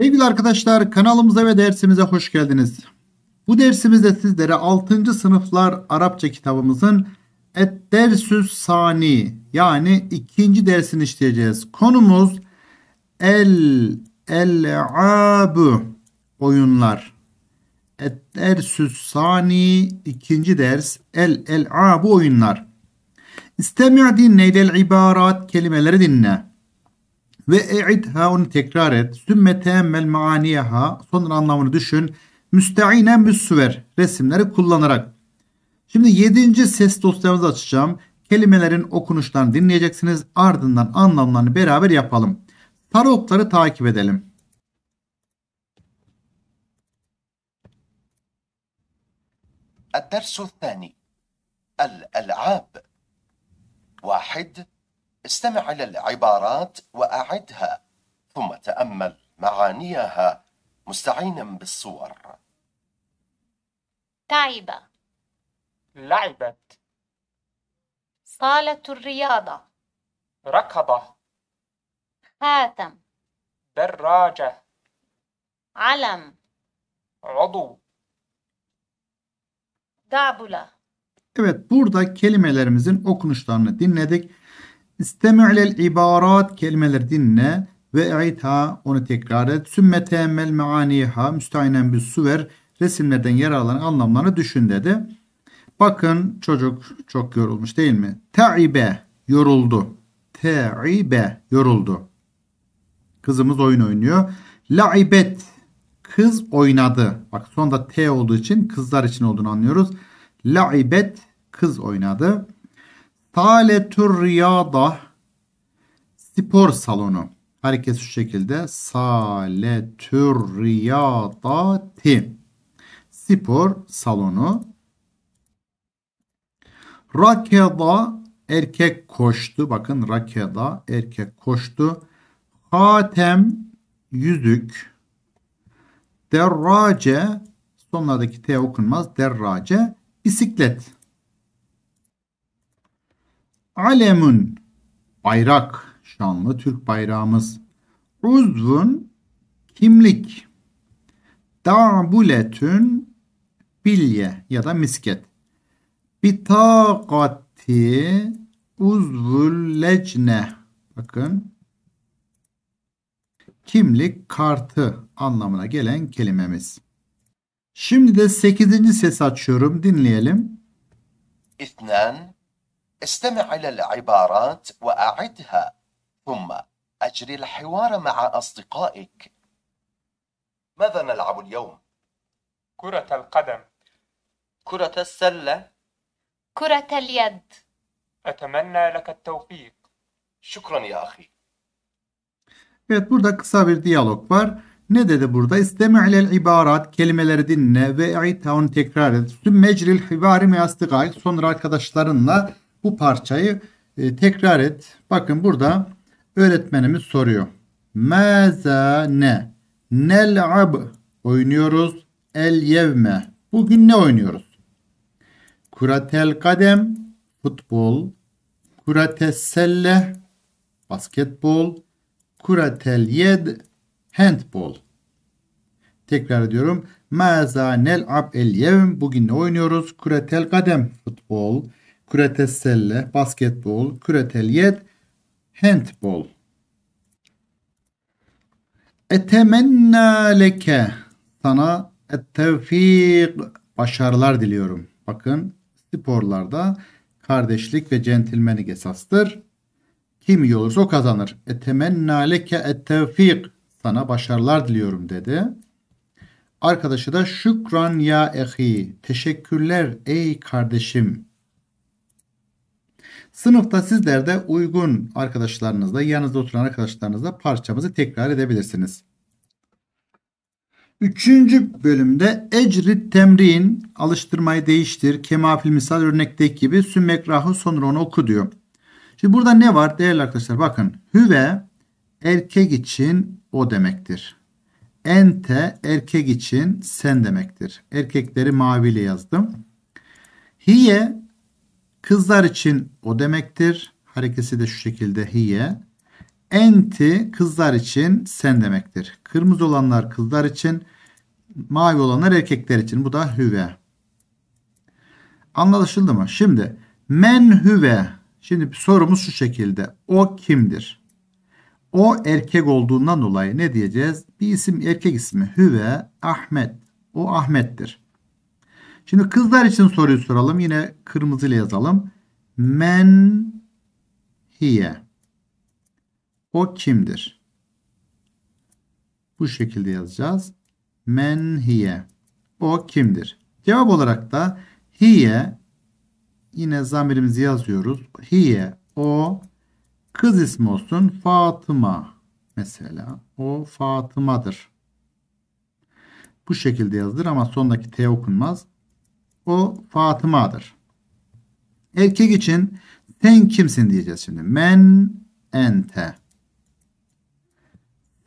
Sevgili arkadaşlar kanalımıza ve dersimize hoş geldiniz. Bu dersimizde sizlere 6. sınıflar Arapça kitabımızın Eddersüs Sani yani ikinci dersini işleyeceğiz. Konumuz El el abu oyunlar. Eddersüs Sani ikinci ders El el abu oyunlar. İstemi' dinle el ibarat kelimeleri dinle. Ve e'idha onu tekrar et. Sümme teemmel maaniyeha. Sonra anlamını düşün. Müsteinen müsver. Resimleri kullanarak. Şimdi yedinci ses dosyamızı açacağım. Kelimelerin okunuşlarını dinleyeceksiniz. Ardından anlamlarını beraber yapalım. Sarı okları takip edelim. الدرس الثاني الألعاب واحد استمع إلى العبارات وأعدها ثم تأمل معانيها مستعينا بالصور تعب لعبت صالة الرياضة ركض خاتم دراجة علم عضو Gabula Evet burada kelimelerimizin okunuşlarını dinledik. İstemi'lel lel ibarat kelimeleri dinle ve e'itha onu tekrar et. Sümme teemmel meaniha müstahinen bir suver resimlerden yer alan anlamlarını düşün dedi. Bakın çocuk çok yorulmuş değil mi? Ta'ibe yoruldu. Ta'ibe yoruldu. Kızımız oyun oynuyor. Laibet kız oynadı. Bak sonda T olduğu için kızlar için olduğunu anlıyoruz. Laibet kız oynadı. Saletür riyada spor salonu. Herkes şu şekilde. Saletür ti. spor salonu. Rakeda erkek koştu. Bakın rakeda erkek koştu. Hatem yüzük. Derrace sonlardaki T okunmaz. Derrace bisiklet. Alemün bayrak, şanlı Türk bayrağımız. Uzvun kimlik. Dabuletün bilye ya da misket. Bitagati uzvul lecne. Bakın kimlik kartı anlamına gelen kelimemiz. Şimdi de 8. ses açıyorum dinleyelim. İthnen استمع إلى العبارات وأعدها ثم أجري الحوار مع أصدقائك ماذا نلعب اليوم؟ كرة القدم كرة السلة كرة اليد أتمنى لك التوفيق شكرا يا أخي Evet burada kısa bir diyalog var. Ne dedi burada? İstema ilel ibarat kelimeleri dinle ve i'ta onu tekrar et. Sümmecril hivari meyastigayk sonra arkadaşlarınla bu parçayı e, tekrar et. Bakın burada öğretmenimiz soruyor. Meza ne? Nel'ab oynuyoruz. El yevme. Bugün ne oynuyoruz? Kuratel kadem futbol. Kurates selle basketbol. Kuratel yed handbol. Tekrar ediyorum. Maza nel'ab el yevm. Bugün ne oynuyoruz? Kuratel kadem futbol. Küretesselle basketbol, küretelyet handbol. Etemenna leke sana ettevfik başarılar diliyorum. Bakın sporlarda kardeşlik ve centilmenlik esastır. Kim iyi olursa o kazanır. Etemenna leke ettevfik sana başarılar diliyorum dedi. Arkadaşı da şükran ya ehi teşekkürler ey kardeşim Sınıfta sizler de uygun arkadaşlarınızla, yanınızda oturan arkadaşlarınızla parçamızı tekrar edebilirsiniz. Üçüncü bölümde ecrit temrin, alıştırmayı değiştir, kemafil misal örnekteki gibi sümmekrahı sonra onu oku diyor. Şimdi burada ne var değerli arkadaşlar? Bakın hüve erkek için o demektir. Ente erkek için sen demektir. Erkekleri maviyle yazdım. Hiye Kızlar için o demektir. Harekesi de şu şekilde hiye. Enti kızlar için sen demektir. Kırmızı olanlar kızlar için, mavi olanlar erkekler için. Bu da hüve. Anlaşıldı mı? Şimdi men hüve. Şimdi sorumuz şu şekilde. O kimdir? O erkek olduğundan dolayı ne diyeceğiz? Bir isim erkek ismi hüve Ahmet. O Ahmet'tir. Şimdi kızlar için soruyu soralım. Yine kırmızı ile yazalım. Men hiye. O kimdir? Bu şekilde yazacağız. Men hiye. O kimdir? Cevap olarak da hiye yine zamirimizi yazıyoruz. Hiye o kız ismi olsun Fatıma mesela. O Fatıma'dır. Bu şekilde yazılır ama sondaki T okunmaz. O Fatıma'dır. Erkek için sen kimsin diyeceğiz şimdi. Men ente.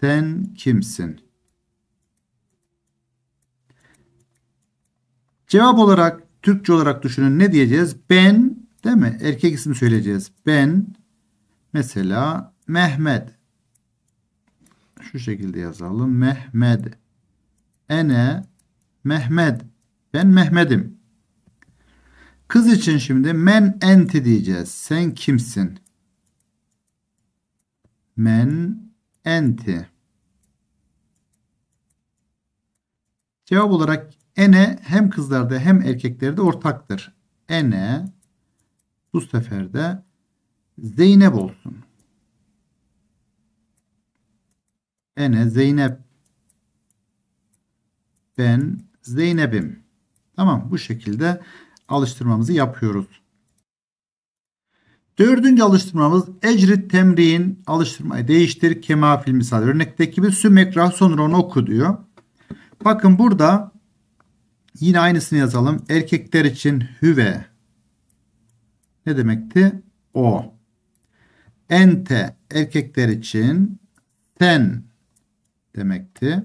Sen kimsin? Cevap olarak Türkçe olarak düşünün ne diyeceğiz? Ben değil mi? Erkek ismi söyleyeceğiz. Ben mesela Mehmet. Şu şekilde yazalım. Mehmet. Ene Mehmet. Ben Mehmet'im. Kız için şimdi men enti diyeceğiz. Sen kimsin? Men enti. Cevap olarak ene hem kızlarda hem erkeklerde ortaktır. Ene bu sefer de Zeynep olsun. Ene Zeynep. Ben Zeynep'im. Tamam bu şekilde alıştırmamızı yapıyoruz. Dördüncü alıştırmamız ecrit Temri'nin alıştırmayı değiştir kema filmi misal. Örnekteki bir sümekra sonra onu oku diyor. Bakın burada yine aynısını yazalım. Erkekler için hüve ne demekti? O. Ente erkekler için sen demekti.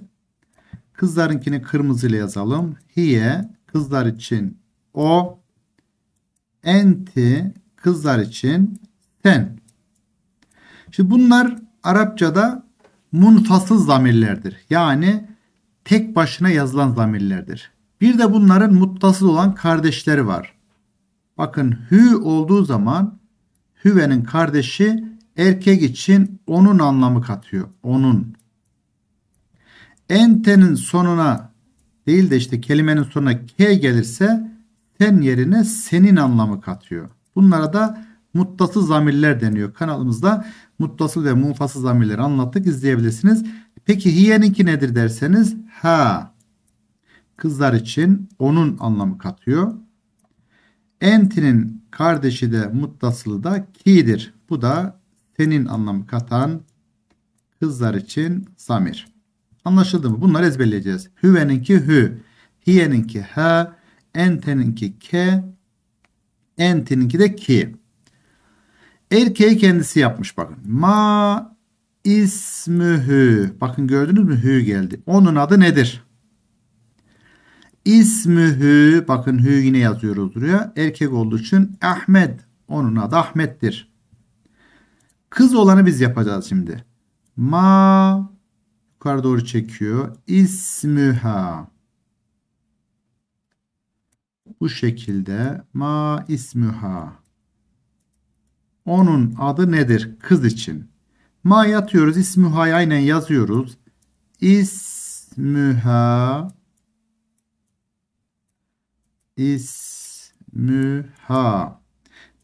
Kızlarınkini ile yazalım. Hiye kızlar için o enti kızlar için sen. Şimdi bunlar Arapçada munfasıl zamirlerdir. Yani tek başına yazılan zamirlerdir. Bir de bunların muttasız olan kardeşleri var. Bakın hü olduğu zaman hüvenin kardeşi erkek için onun anlamı katıyor. Onun. Ente'nin sonuna değil de işte kelimenin sonuna k gelirse sen yerine senin anlamı katıyor. Bunlara da muttasıl zamirler deniyor. Kanalımızda muttasıl ve munfasıl zamirleri anlattık izleyebilirsiniz. Peki hiyeninki nedir derseniz ha kızlar için onun anlamı katıyor. Entinin kardeşi de muttasılı da ki'dir. Bu da senin anlamı katan kızlar için zamir. Anlaşıldı mı? Bunları ezberleyeceğiz. Hüveninki hü, hiyeninki ha, enteninki k, entininki de ki. Erkeği kendisi yapmış bakın. Ma ismühü. Bakın gördünüz mü? Hü geldi. Onun adı nedir? İsmühü. Bakın hü yine yazıyoruz buraya. Erkek olduğu için Ahmet. Onun adı Ahmet'tir. Kız olanı biz yapacağız şimdi. Ma yukarı doğru çekiyor. İsmüha bu şekilde ma ismüha. Onun adı nedir kız için? Ma yatıyoruz ismüha'yı aynen yazıyoruz. İsmüha ismüha.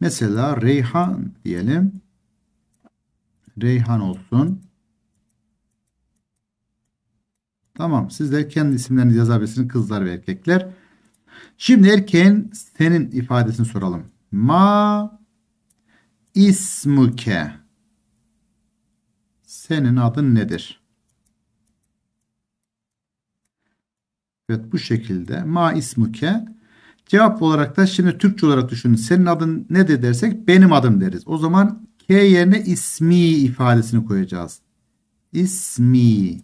Mesela Reyhan diyelim. Reyhan olsun. Tamam. Siz de kendi isimlerinizi yazabilirsiniz kızlar ve erkekler. Şimdi erkeğin senin ifadesini soralım. Ma ismuke. Senin adın nedir? Evet bu şekilde. Ma ismuke. Cevap olarak da şimdi Türkçe olarak düşünün. Senin adın ne de dersek benim adım deriz. O zaman K yerine ismi ifadesini koyacağız. İsmi.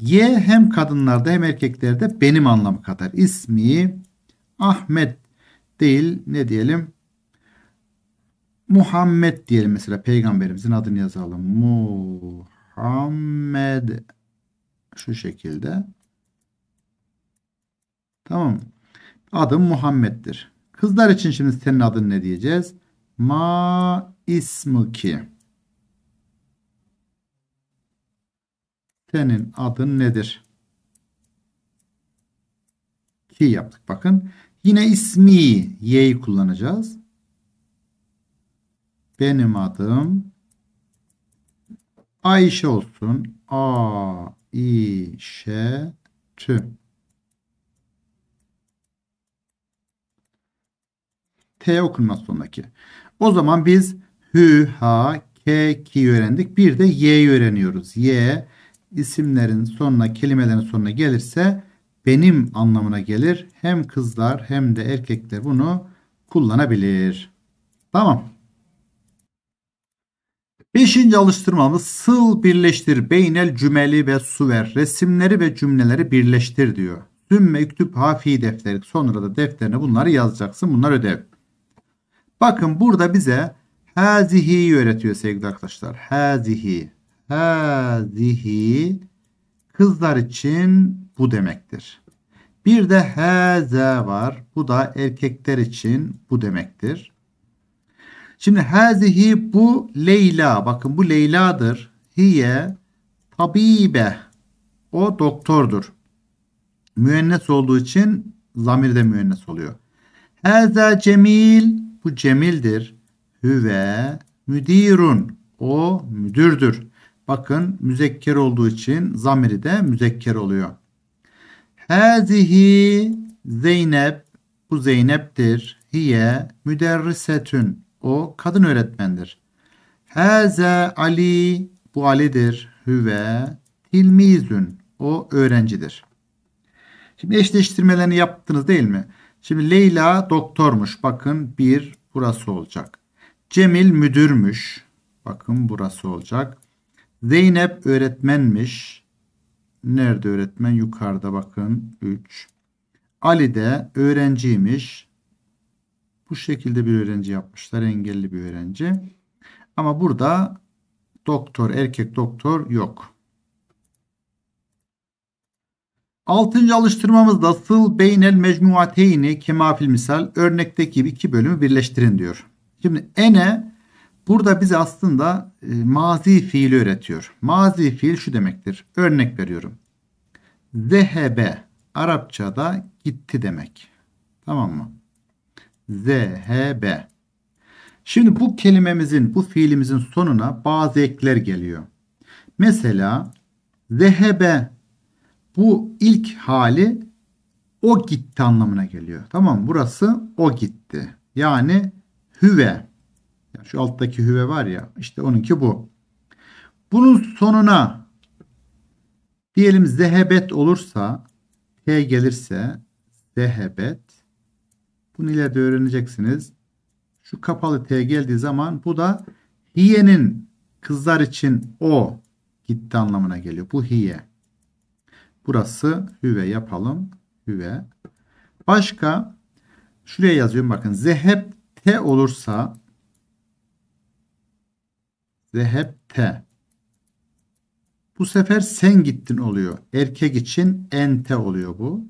Y hem kadınlarda hem erkeklerde benim anlamı kadar. İsmi Ahmet değil ne diyelim? Muhammed diyelim mesela peygamberimizin adını yazalım. Muhammed şu şekilde. Tamam. Adım Muhammed'dir. Kızlar için şimdi senin adın ne diyeceğiz? Ma ismuki. senin adın nedir? Ki yaptık bakın. Yine ismi y'yi kullanacağız. Benim adım Ayşe olsun. A i Ş T. T okunmaz sondaki. O zaman biz hü, ha, k, ki öğrendik. Bir de Y öğreniyoruz. Y isimlerin sonuna kelimelerin sonuna gelirse benim anlamına gelir. Hem kızlar hem de erkekler bunu kullanabilir. Tamam. Beşinci alıştırmamız sıl birleştir beynel cümeli ve suver resimleri ve cümleleri birleştir diyor. Sümme mektup hafi defteri sonra da defterine bunları yazacaksın bunlar ödev. Bakın burada bize hazihi öğretiyor sevgili arkadaşlar. Hazihi Hâzihi kızlar için bu demektir. Bir de heze var. Bu da erkekler için bu demektir. Şimdi hazihi bu Leyla. Bakın bu Leyla'dır. Hiye tabibe. O doktordur. Müennes olduğu için zamir de müennes oluyor. Heze cemil. Bu cemildir. Hüve müdirun. O müdürdür. Bakın müzekker olduğu için zamiri de müzekker oluyor. Hazihi Zeynep bu Zeynep'tir. Hiye müderrisetün. O kadın öğretmendir. Haze Ali bu Ali'dir. Hüve tilmizün. O öğrencidir. Şimdi eşleştirmelerini yaptınız değil mi? Şimdi Leyla doktormuş. Bakın bir burası olacak. Cemil müdürmüş. Bakın burası olacak. Zeynep öğretmenmiş. Nerede öğretmen? Yukarıda bakın. 3. Ali de öğrenciymiş. Bu şekilde bir öğrenci yapmışlar. Engelli bir öğrenci. Ama burada doktor, erkek doktor yok. Altıncı alıştırmamızda sıl beynel mecmuateyni kemafil misal örnekteki iki bölümü birleştirin diyor. Şimdi ene Burada bize aslında e, mazi fiili öğretiyor. Mazi fiil şu demektir. Örnek veriyorum. Zehebe Arapçada gitti demek. Tamam mı? Zehebe. Şimdi bu kelimemizin, bu fiilimizin sonuna bazı ekler geliyor. Mesela zehebe bu ilk hali o gitti anlamına geliyor. Tamam Burası o gitti. Yani hüve yani şu alttaki hüve var ya işte onunki bu. Bunun sonuna diyelim zehebet olursa T gelirse zehebet bunu ileride öğreneceksiniz. Şu kapalı T geldiği zaman bu da hiyenin kızlar için o gitti anlamına geliyor. Bu hiye. Burası hüve yapalım. Hüve. Başka şuraya yazıyorum bakın. Zeheb T olursa Zehebte. Bu sefer sen gittin oluyor. Erkek için ente oluyor bu.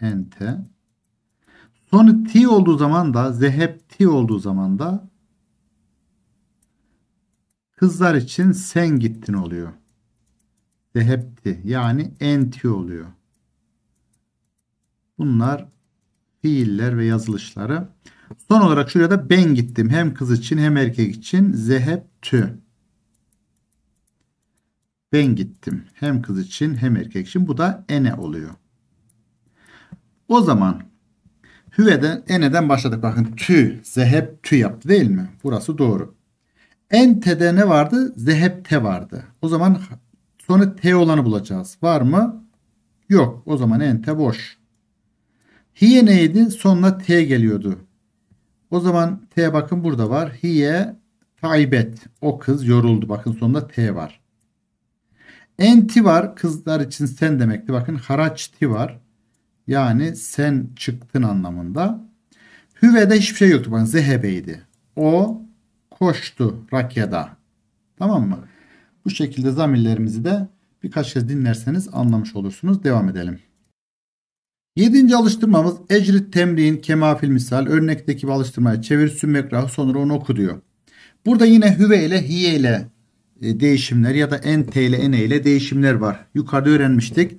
Ente. Sonu ti olduğu zaman da zehebti olduğu zaman da kızlar için sen gittin oluyor. Zehebti yani enti oluyor. Bunlar fiiller ve yazılışları. Son olarak şuraya da ben gittim. Hem kız için hem erkek için. Zehebtü. Ben gittim. Hem kız için hem erkek için. Bu da ene oluyor. O zaman hüveden eneden başladık. Bakın tü, zehep tü yaptı değil mi? Burası doğru. Ente'de ne vardı? Zehepte vardı. O zaman sonra T olanı bulacağız. Var mı? Yok. O zaman ente boş. Hiye neydi? Sonuna T geliyordu. O zaman T bakın burada var. Hiye taibet. O kız yoruldu. Bakın sonunda T var. Enti var. Kızlar için sen demekti. Bakın haraçti var. Yani sen çıktın anlamında. Hüve'de hiçbir şey yoktu. Bakın zehebeydi. O koştu rakyada. Tamam mı? Bu şekilde zamirlerimizi de birkaç kez dinlerseniz anlamış olursunuz. Devam edelim. Yedinci alıştırmamız ecri temrin kemafil misal örnekteki bir alıştırmaya çevir sümmekrahı sonra onu oku diyor. Burada yine hüve ile hiye ile e, değişimler ya da ente ile ene ile değişimler var. Yukarıda öğrenmiştik.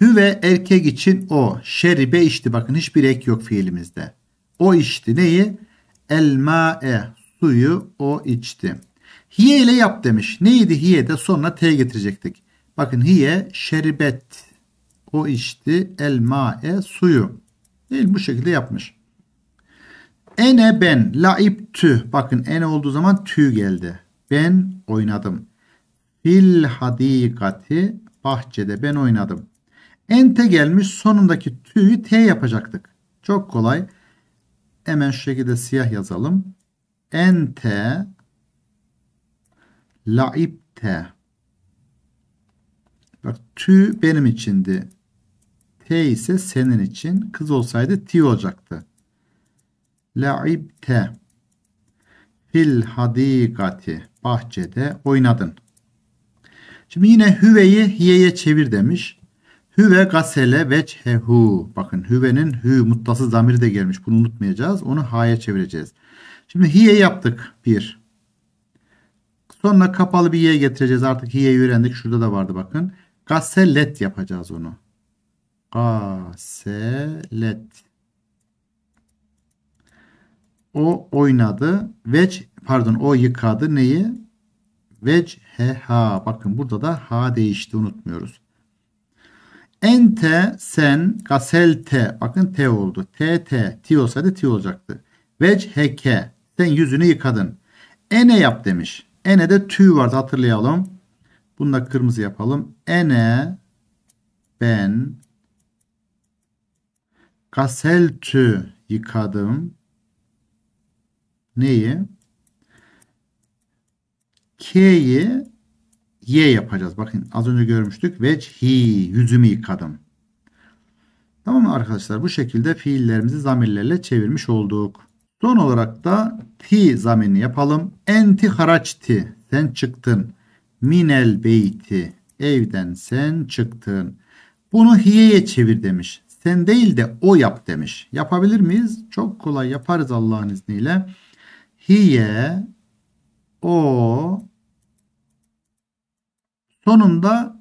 Hüve erkek için o. Şeribe içti. Bakın hiçbir ek yok fiilimizde. O içti. Neyi? Elma'e. Suyu o içti. Hiye ile yap demiş. Neydi hiye de sonra t getirecektik. Bakın hiye şerbet o içti el ma'e suyu. Değil bu şekilde yapmış. Ene ben laiptü. Bakın ene olduğu zaman tü geldi. Ben oynadım. Fil hadikati bahçede ben oynadım. Ente gelmiş sonundaki tüyü T yapacaktık. Çok kolay. Hemen şu şekilde siyah yazalım. Ente laipte. Bak tü benim içindi. T ise senin için. Kız olsaydı T olacaktı. Laibte. Fil hadikati. Bahçede oynadın. Şimdi yine hüveyi hiyeye çevir demiş. Hüve gasele vechehu. Bakın hüvenin hü mutlası zamiri de gelmiş. Bunu unutmayacağız. Onu ha'ya çevireceğiz. Şimdi hiye yaptık. Bir. Sonra kapalı bir ye getireceğiz. Artık hiyeyi öğrendik. Şurada da vardı bakın. Gaselet yapacağız onu. Aselet. O oynadı. Veç pardon o yıkadı neyi? Veç Vecheha. Bakın burada da ha değişti unutmuyoruz. Ente sen gaselte. Bakın t oldu. T t. T olsaydı t olacaktı. Veç Vecheke. Sen yüzünü yıkadın. Ene yap demiş. Ene de tüy vardı hatırlayalım. Bunu da kırmızı yapalım. Ene ben Gaseltü yıkadım. Neyi? K'yi Y yapacağız. Bakın az önce görmüştük. Vechi yüzümü yıkadım. Tamam mı arkadaşlar? Bu şekilde fiillerimizi zamirlerle çevirmiş olduk. Son olarak da ti zamini yapalım. Enti haraçti. Sen çıktın. Minel beyti. Evden sen çıktın. Bunu hiye'ye çevir demiş sen değil de o yap demiş. Yapabilir miyiz? Çok kolay yaparız Allah'ın izniyle. Hiye o sonunda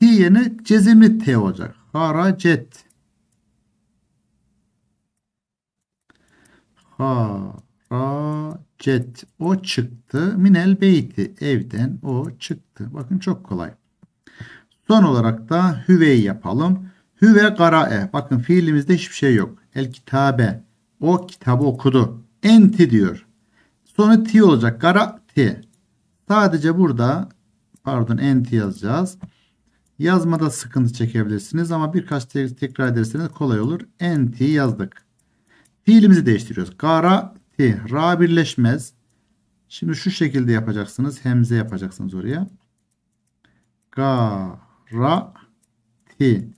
hiye'nin cezimli t olacak. Haracet. Haracet. O çıktı. Minel beyti. Evden o çıktı. Bakın çok kolay. Son olarak da hüvey yapalım. Hüve garae. Bakın fiilimizde hiçbir şey yok. El kitabe. O kitabı okudu. Enti diyor. Sonra ti olacak. Gara ti. Sadece burada pardon enti yazacağız. Yazmada sıkıntı çekebilirsiniz ama birkaç te tekrar ederseniz kolay olur. Enti yazdık. Fiilimizi değiştiriyoruz. Gara ti. Ra birleşmez. Şimdi şu şekilde yapacaksınız. Hemze yapacaksınız oraya. Gara ti.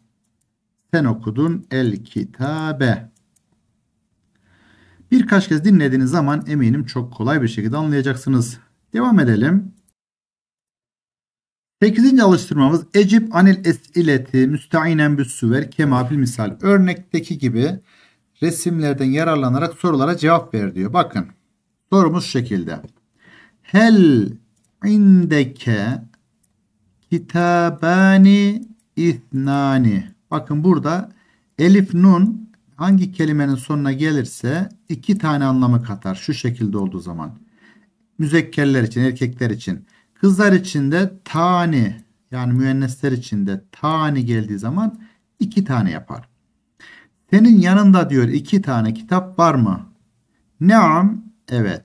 Sen okudun el kitabe. Birkaç kez dinlediğiniz zaman eminim çok kolay bir şekilde anlayacaksınız. Devam edelim. 8. alıştırmamız Ecip anil esileti müstainen bir süver kemafil misal. Örnekteki gibi resimlerden yararlanarak sorulara cevap ver diyor. Bakın sorumuz şekilde. Hel indeke kitabani ithnani Bakın burada elif nun hangi kelimenin sonuna gelirse iki tane anlamı katar. Şu şekilde olduğu zaman. Müzekkerler için, erkekler için. Kızlar için de tani yani müennesler için de tani geldiği zaman iki tane yapar. Senin yanında diyor iki tane kitap var mı? Naam evet.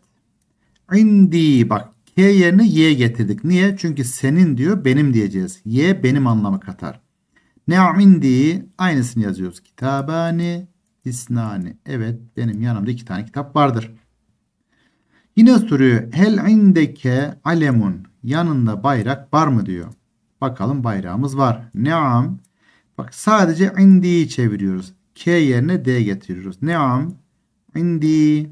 İndi bak K yerine Y getirdik. Niye? Çünkü senin diyor benim diyeceğiz. Y benim anlamı katar. Ne indi aynısını yazıyoruz. Kitabani isnani. Evet benim yanımda iki tane kitap vardır. Yine soruyor. Hel indeke alemun. Yanında bayrak var mı diyor. Bakalım bayrağımız var. Neam. Bak sadece indiyi çeviriyoruz. K yerine D getiriyoruz. Neam. Indi.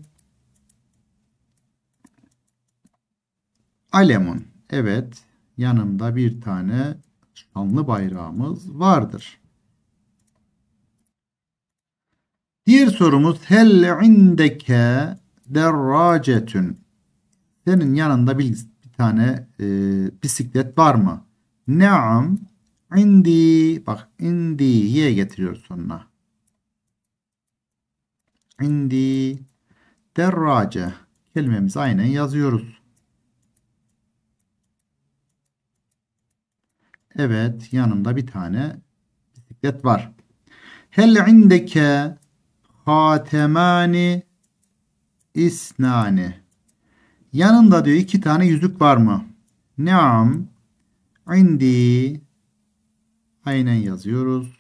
Alemun. Evet. Yanımda bir tane şanlı bayrağımız vardır. Diğer sorumuz hel indeke derracetün senin yanında bir, bir tane e, bisiklet var mı? Naam indi bak indi ye getiriyor sonuna. İndi derrace kelimemizi aynen yazıyoruz. Evet yanımda bir tane bisiklet var. Hel indeke hatemani isnani. Yanında diyor iki tane yüzük var mı? Naam indi aynen yazıyoruz.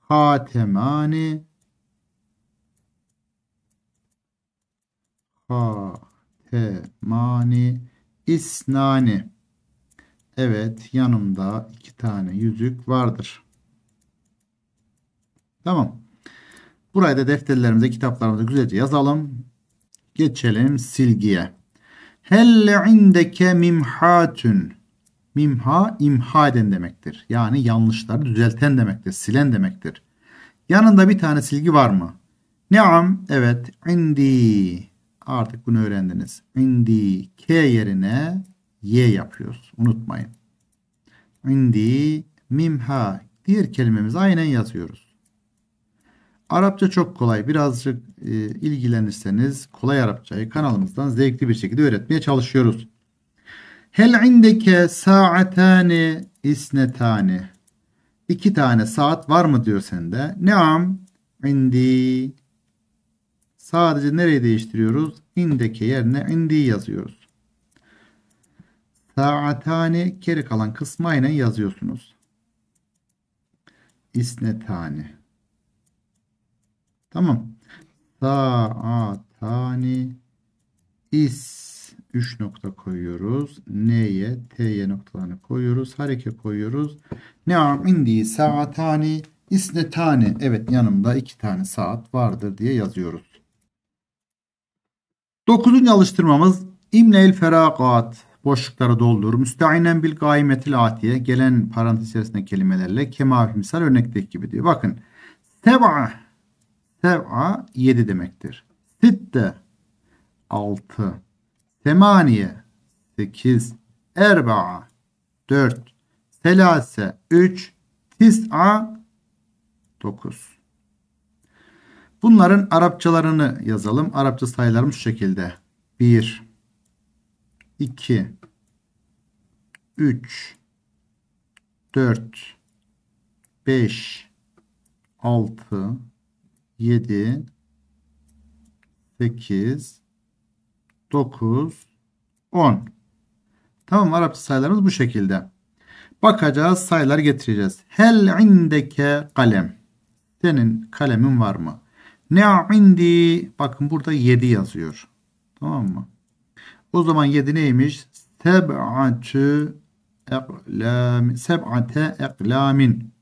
Hatemani Hatemani İsnani. Evet yanımda iki tane yüzük vardır. Tamam. Burayı da defterlerimize, kitaplarımıza güzelce yazalım. Geçelim silgiye. Helle indeke mimhatun. Mimha imha eden demektir. Yani yanlışları düzelten demektir, silen demektir. Yanında bir tane silgi var mı? Naam, evet. Indi. Artık bunu öğrendiniz. Indi K yerine Y yapıyoruz. Unutmayın. Indi mimha. Diğer kelimemizi aynen yazıyoruz. Arapça çok kolay. Birazcık e, ilgilenirseniz kolay Arapçayı kanalımızdan zevkli bir şekilde öğretmeye çalışıyoruz. Hel indeke saatane isnetane. İki tane saat var mı diyor sende. Neam indi Sadece nereyi değiştiriyoruz? İndeki yerine indi yazıyoruz. Saatane geri kalan kısmı aynen yazıyorsunuz. İsnetane. Tamam. Saatani is 3 nokta koyuyoruz. N'ye, T'ye noktalarını koyuyoruz. Hareke koyuyoruz. Ne Ne'am indi saatani isnetani. Evet yanımda iki tane saat vardır diye yazıyoruz. Dokuzuncu alıştırmamız İmlel feragat boşlukları doldur. Müsteinen bil gaymetil atiye gelen parantez içerisinde kelimelerle kema misal örnekteki gibi diyor. Bakın seba seba yedi demektir. Sitte altı. Temaniye sekiz. Erba'a dört. Selase üç. Tis'a dokuz. Bunların Arapçalarını yazalım. Arapça sayılarım şu şekilde. 1, 2, 3, 4, 5, 6, 7, 8, 9, 10. Tamam Arapça sayılarımız bu şekilde. Bakacağız sayılar getireceğiz. Hel indeke kalem. Senin kalemin var mı? Ne indi? Bakın burada 7 yazıyor. Tamam mı? O zaman 7 neymiş? Seb'atü eklamin. Seb'ate eklamin.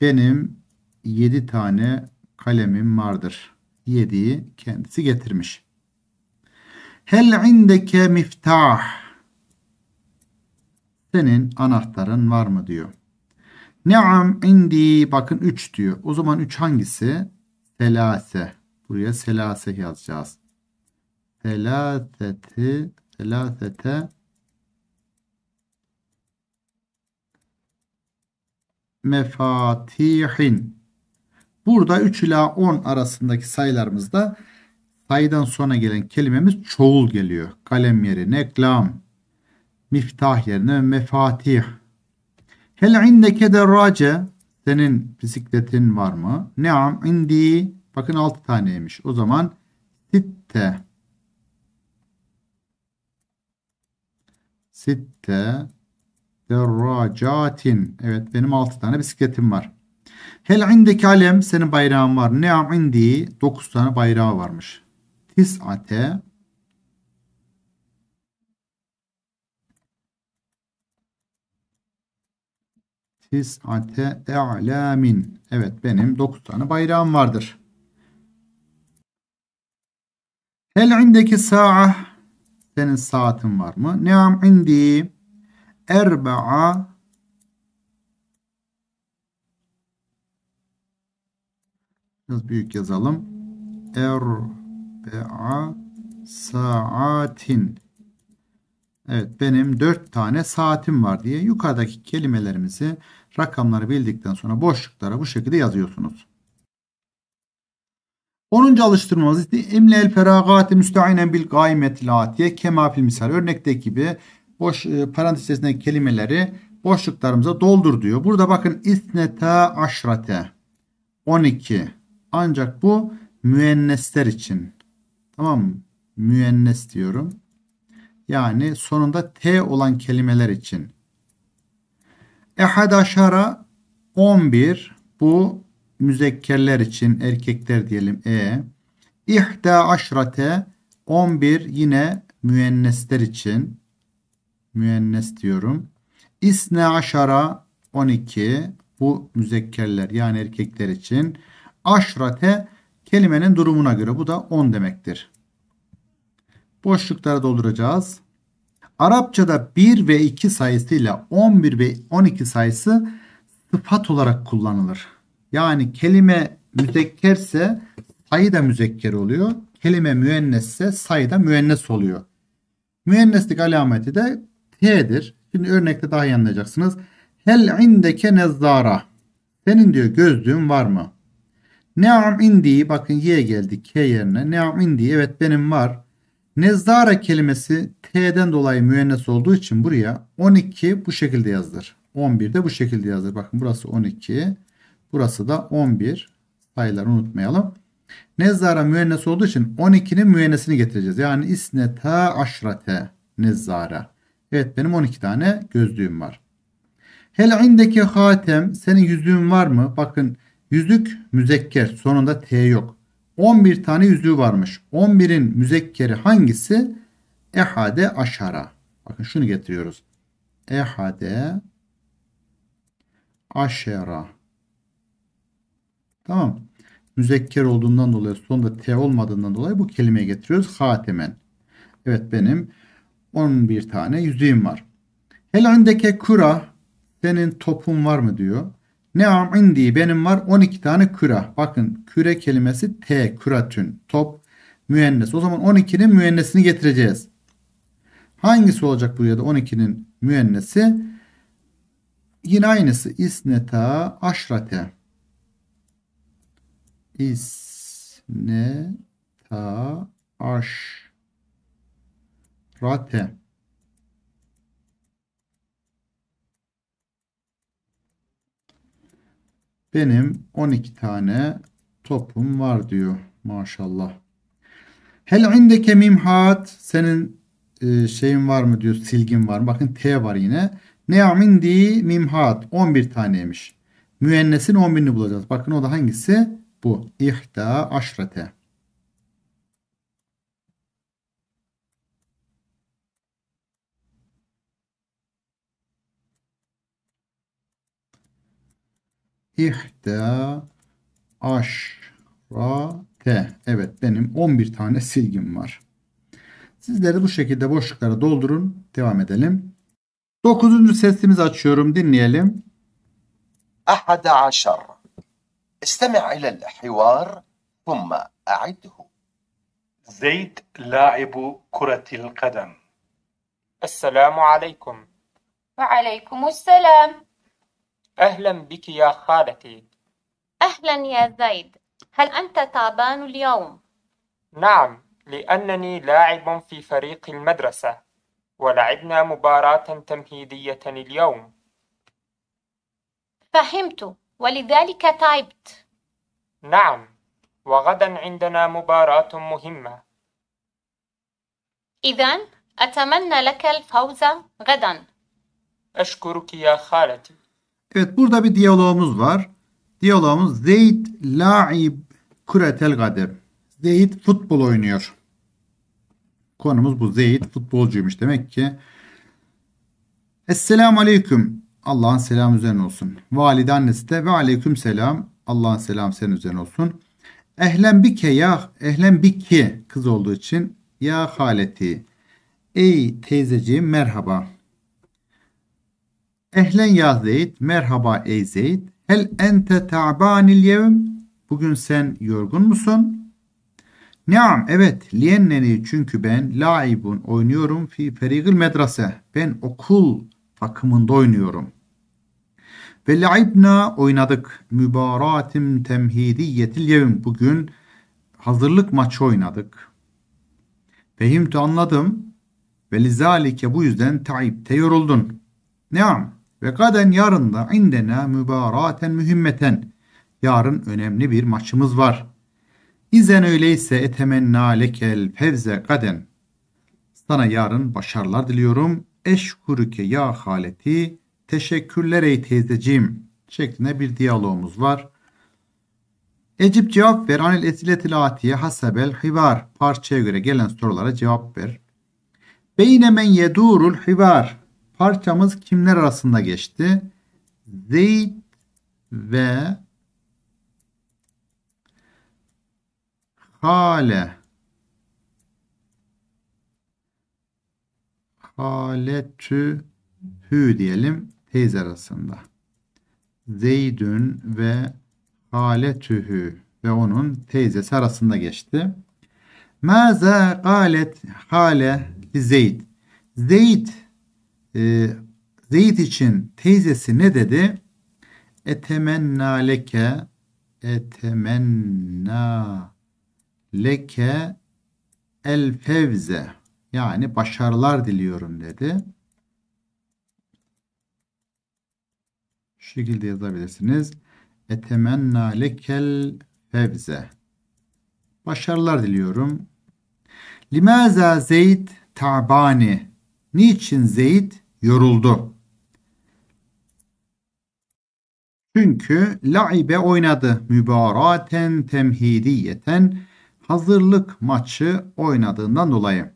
Benim 7 tane kalemim vardır. 7'yi kendisi getirmiş. Hel indeke miftah. Senin anahtarın var mı diyor. Ne'am indi bakın 3 diyor. O zaman 3 hangisi? Selase. Buraya selase yazacağız. Selaseti, selasete mefatihin. Burada 3 ila 10 arasındaki sayılarımızda sayıdan sonra gelen kelimemiz çoğul geliyor. Kalem yerine klam, miftah yerine mefatih. Hel indeke derrace senin bisikletin var mı? Neam indi. Bakın 6 taneymiş. O zaman sitte. Sitte derracatin. Evet benim 6 tane bisikletim var. Hel indeki alem senin bayrağın var. Neam indi. 9 tane bayrağı varmış. Tis'ate Tis'ate e'lamin. Evet benim 9 tane bayrağım vardır. Hel indeki sa'a. Senin saatin var mı? Neam indi. Erba'a. Biraz büyük yazalım. Erba'a saatin. Evet benim 4 tane saatim var diye yukarıdaki kelimelerimizi Rakamları bildikten sonra boşluklara bu şekilde yazıyorsunuz. 10. alıştırmamız emle el feragati müsteinen bil gaymetil atiye kema fil misal örnekteki gibi boş e, parantez içerisindeki kelimeleri boşluklarımıza doldur diyor. Burada bakın isnete aşrate 12 ancak bu müennesler için tamam mı? Müennes diyorum. Yani sonunda T olan kelimeler için. Ehad aşara 11 bu müzekkerler için erkekler diyelim e. İhda aşrate 11 yine müennesler için müennes diyorum. İsne aşara 12 bu müzekkerler yani erkekler için. Aşrate kelimenin durumuna göre bu da 10 demektir. Boşlukları dolduracağız. Arapçada 1 ve 2 sayısıyla 11 ve 12 sayısı sıfat olarak kullanılır. Yani kelime müzekkerse sayı da müzekker oluyor. Kelime müennesse sayı da müennes oluyor. Müenneslik alameti de T'dir. Şimdi örnekte daha iyi anlayacaksınız. Hel indeke nezzara. Senin diyor gözlüğün var mı? Neam indi bakın y ye geldi k yerine. Neam indi evet benim var. Nezdara kelimesi T'den dolayı müennes olduğu için buraya 12 bu şekilde yazılır. 11 de bu şekilde yazılır. Bakın burası 12. Burası da 11. Sayıları unutmayalım. Nezzara müennes olduğu için 12'nin müennesini getireceğiz. Yani ta aşrate nezzara. Evet benim 12 tane gözlüğüm var. Hel indeki hatem senin yüzüğün var mı? Bakın yüzük müzekker sonunda T yok. 11 tane yüzüğü varmış. 11'in müzekkeri hangisi? Ehade aşara. Bakın şunu getiriyoruz. Ehade aşera. Tamam. Müzekker olduğundan dolayı sonunda T olmadığından dolayı bu kelimeyi getiriyoruz. Hatimen. Evet benim 11 tane yüzüğüm var. Helendeke kura senin topun var mı diyor. Neam indi benim var 12 tane küre. Bakın küre kelimesi T küratün top müennes. O zaman 12'nin müennesini getireceğiz. Hangisi olacak buraya da 12'nin müennesi? Yine aynısı isneta aşrate. İsneta aşrate. Benim 12 tane topum var diyor. Maşallah. Hel indeke mimhat. Senin e, şeyin var mı diyor. Silgin var Bakın T var yine. Ne indi mimhat. 11 taneymiş. Müennesin 11'ini bulacağız. Bakın o da hangisi? Bu. İhda aşrete. İhda aşrate. Evet benim 11 tane silgim var. Sizleri bu şekilde boşluklara doldurun. Devam edelim. Dokuzuncu sesimizi açıyorum. Dinleyelim. Ahada aşar. استمع إلى الحوار ثم أعده. زيد لاعب كرة القدم. السلام عليكم. وعليكم السلام. أهلا بك يا خالتي أهلا يا زيد هل أنت تعبان اليوم؟ نعم لأنني لاعب في فريق المدرسة ولعبنا مباراة تمهيدية اليوم فهمت ولذلك تعبت نعم وغدا عندنا مباراة مهمة إذا أتمنى لك الفوز غدا أشكرك يا خالتي Evet burada bir diyalogumuz var. Diyalogumuz Zeyd la'ib kuretel gadeb. Zeyd futbol oynuyor. Konumuz bu. Zeyd futbolcuymuş demek ki. Esselamu aleyküm. Allah'ın selamı üzerine olsun. Valide annesi de ve aleyküm selam. Allah'ın selam senin üzerine olsun. Ehlen bike ya ehlen biki kız olduğu için ya haleti. Ey teyzeciğim merhaba. Ehlen ya Zeyd, merhaba ey Zeyd. Hel ente ta'banil yevm? Bugün sen yorgun musun? Naam, evet. Liyenneni çünkü ben laibun oynuyorum fi ferigil Medrese. Ben okul takımında oynuyorum. Ve laibna oynadık. Mübaratim temhidiyetil yevm. Bugün hazırlık maçı oynadık. Fehimtu anladım. Ve lizalike bu yüzden taibte yoruldun. Naam. Ve gaden yarın da indena mübaraten mühimmeten. Yarın önemli bir maçımız var. İzen öyleyse etemenna lekel fevze gaden. Sana yarın başarılar diliyorum. Eşkuruke ya haleti. Teşekkürler ey teyzeciğim. Şeklinde bir diyalogumuz var. Ecip cevap ver anil esiletil atiye hasebel hivar. Parçaya göre gelen sorulara cevap ver. Beyne men yedurul hivar parçamız kimler arasında geçti? Zeyd ve Hale Haletü hü diyelim teyze arasında. Zeydün ve haletühü ve onun teyzesi arasında geçti. Maza galet hale Zeyd. Zeyd e, Zeyd için teyzesi ne dedi? Etemenna leke etemenna leke el fevze yani başarılar diliyorum dedi. Şu şekilde yazabilirsiniz. Etemenna lekel fevze. Başarılar diliyorum. Limaza Zeyd tabani. Niçin Zeyd yoruldu. Çünkü laibe oynadı mübaraten temhidiyeten hazırlık maçı oynadığından dolayı.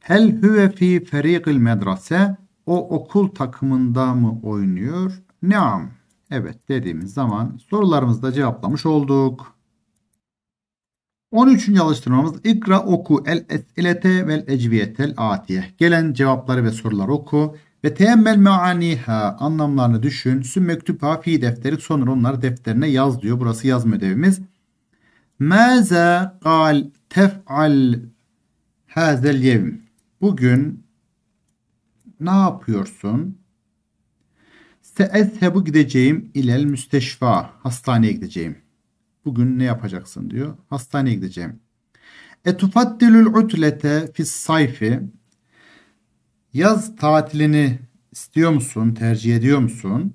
Hel huve fi feriqil medrese o okul takımında mı oynuyor? Naam. Evet dediğimiz zaman sorularımızı da cevaplamış olduk. 13. alıştırmamız ikra oku el esilete vel ecviyetel atiye. Gelen cevapları ve soruları oku ve teemmel meaniha anlamlarını düşün. Süm mektuba fi defteri sonra onları defterine yaz diyor. Burası yazma ödevimiz. Maza gal tef'al hazel yevm. Bugün ne yapıyorsun? Seezhebu gideceğim ilel müsteşfa. Hastaneye gideceğim. Bugün ne yapacaksın diyor. Hastaneye gideceğim. Etufaddilul utlete fis sayfi. Yaz tatilini istiyor musun? Tercih ediyor musun?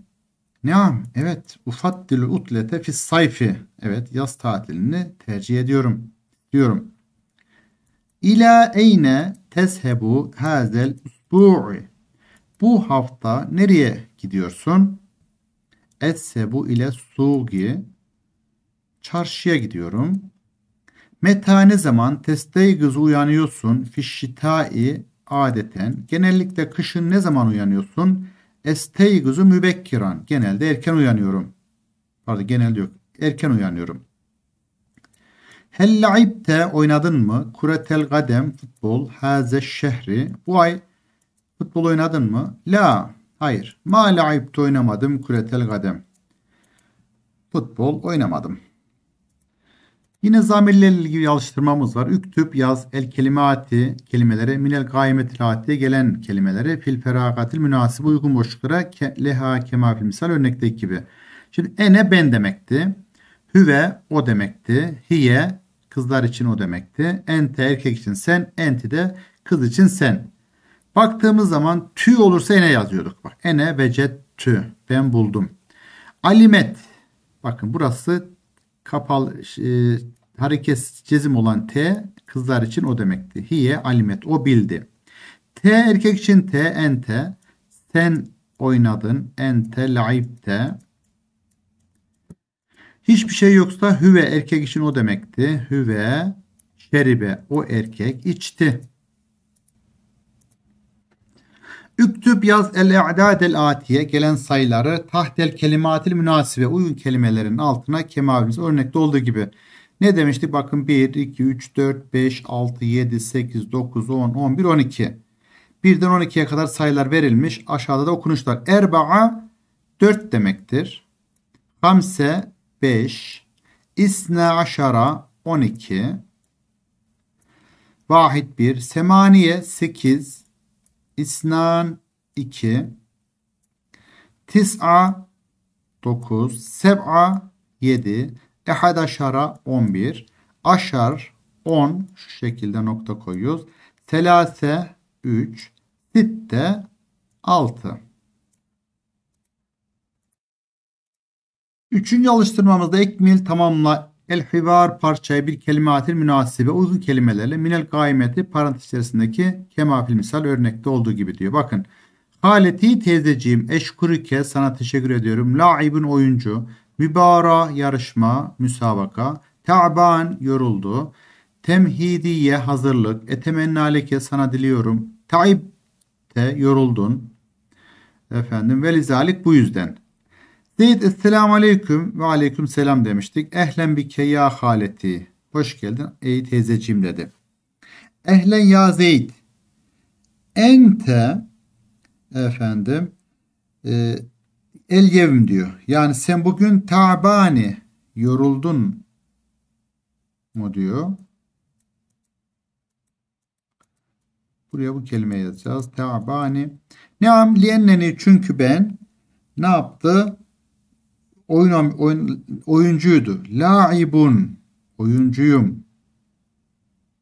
Ne? evet. Ufaddil utlete fis sayfi. Evet, yaz tatilini tercih ediyorum. Diyorum. İla eyne tezhebu hazel usbu'i. Bu hafta nereye gidiyorsun? Etsebu ile sugi. Çarşıya gidiyorum. Meta ne zaman testeygiz uyanıyorsun fişşitai adeten. Genellikle kışın ne zaman uyanıyorsun? Esteygizu mübekkiran. Genelde erken uyanıyorum. Pardon genelde yok. Erken uyanıyorum. Hellaibte oynadın mı? Kuretel gadem futbol haze şehri. Bu ay futbol oynadın mı? La. Hayır. Ma laibte oynamadım kuretel gadem. Futbol oynamadım. Yine zamirlerle ilgili alıştırmamız var. Üktüp yaz el kelimati kelimeleri minel gaymetilatiye gelen kelimeleri fil feragatil münasip uygun boşluklara ke, leha kema fil misal örnekteki gibi. Şimdi ene ben demekti. Hüve o demekti. Hiye kızlar için o demekti. Ente erkek için sen. Enti de kız için sen. Baktığımız zaman tü olursa ene yazıyorduk. Bak ene vecet tü. Ben buldum. Alimet. Bakın burası kapal e, hareketsiz cezim olan T kızlar için o demekti. Hiye alimet o bildi. T erkek için T ente sen oynadın ente laipte Hiçbir şey yoksa hüve erkek için o demekti. Hüve şeribe o erkek içti. ÜkTÜP yaz el a'dadel atiye gelen sayıları tahtel kelimatil münasibe uygun kelimelerin altına kemavimiz örnekte olduğu gibi. Ne demiştik? Bakın 1, 2, 3, 4, 5, 6, 7, 8, 9, 10, 11, 12. 1'den 12'ye kadar sayılar verilmiş. Aşağıda da okunuşlar. Erba'a 4 demektir. Hamse 5. İsne aşara 12. Vahid 1. Semaniye 8. İsnan 2 Tis'a 9 Seb'a 7 Ehad aşara 11 Aşar 10 şu şekilde nokta koyuyoruz. Telase 3 Sitte 6 Üçüncü alıştırmamızda ekmil tamamla El hivar parçaya bir kelime kelimatil münasibe uzun kelimelerle minel gaimeti parantez içerisindeki kemafil misal örnekte olduğu gibi diyor. Bakın. Haleti teyzeciğim eşkurike sana teşekkür ediyorum. Laibin oyuncu. Mübara yarışma, müsabaka. Ta'ban yoruldu. Temhidiye hazırlık. Etemennaleke sana diliyorum. Taib te yoruldun. Efendim velizalik bu yüzden. Deyit Esselamu Aleyküm ve Aleyküm Selam demiştik. Ehlen bir ya haleti. Hoş geldin ey teyzeciğim dedi. Ehlen ya Zeyd. Ente efendim e, el yevim diyor. Yani sen bugün tabani yoruldun mu diyor. Buraya bu kelimeyi yazacağız. Tabani. Neam liyenneni çünkü ben ne yaptı? oyun, oyun oyuncuydu. Laibun oyuncuyum.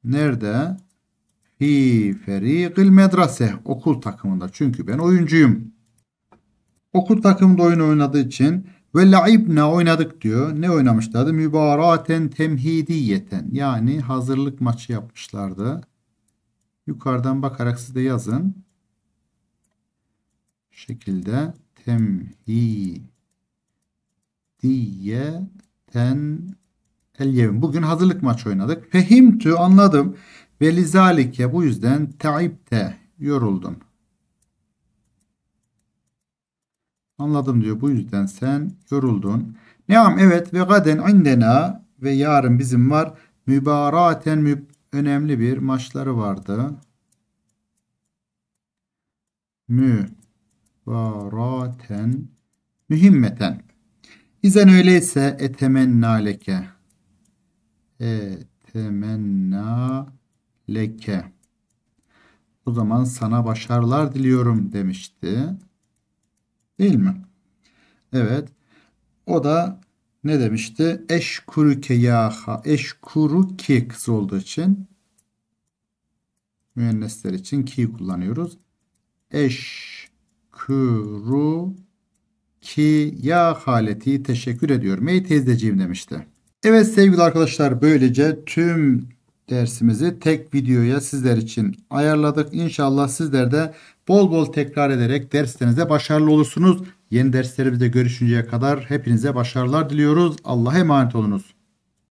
Nerede? Fi ferikil Medrese, okul takımında. Çünkü ben oyuncuyum. Okul takımında oyun oynadığı için ve laibna oynadık diyor. Ne oynamışlardı? Mübaraten temhidiyeten. Yani hazırlık maçı yapmışlardı. Yukarıdan bakarak siz de yazın. Şekilde temhidiyeten diyeten el yevim. Bugün hazırlık maçı oynadık. Fehimtü anladım. Ve lizalike bu yüzden taibte yoruldum. Anladım diyor. Bu yüzden sen yoruldun. Neam evet ve gaden indena ve yarın bizim var. Mübaraten müb önemli bir maçları vardı. Mübaraten mühimmeten Bizen öyleyse etemenna leke. Etemenna leke. O zaman sana başarılar diliyorum demişti. Değil mi? Evet. O da ne demişti? Eşkuruke yaha. Eşkuruke kız olduğu için müennesler için ki kullanıyoruz. Eşkuruke ki ya haleti teşekkür ediyorum ey teyzeciğim demişti. Evet sevgili arkadaşlar böylece tüm dersimizi tek videoya sizler için ayarladık. İnşallah sizler de bol bol tekrar ederek derslerinizde başarılı olursunuz. Yeni derslerimizde görüşünceye kadar hepinize başarılar diliyoruz. Allah'a emanet olunuz.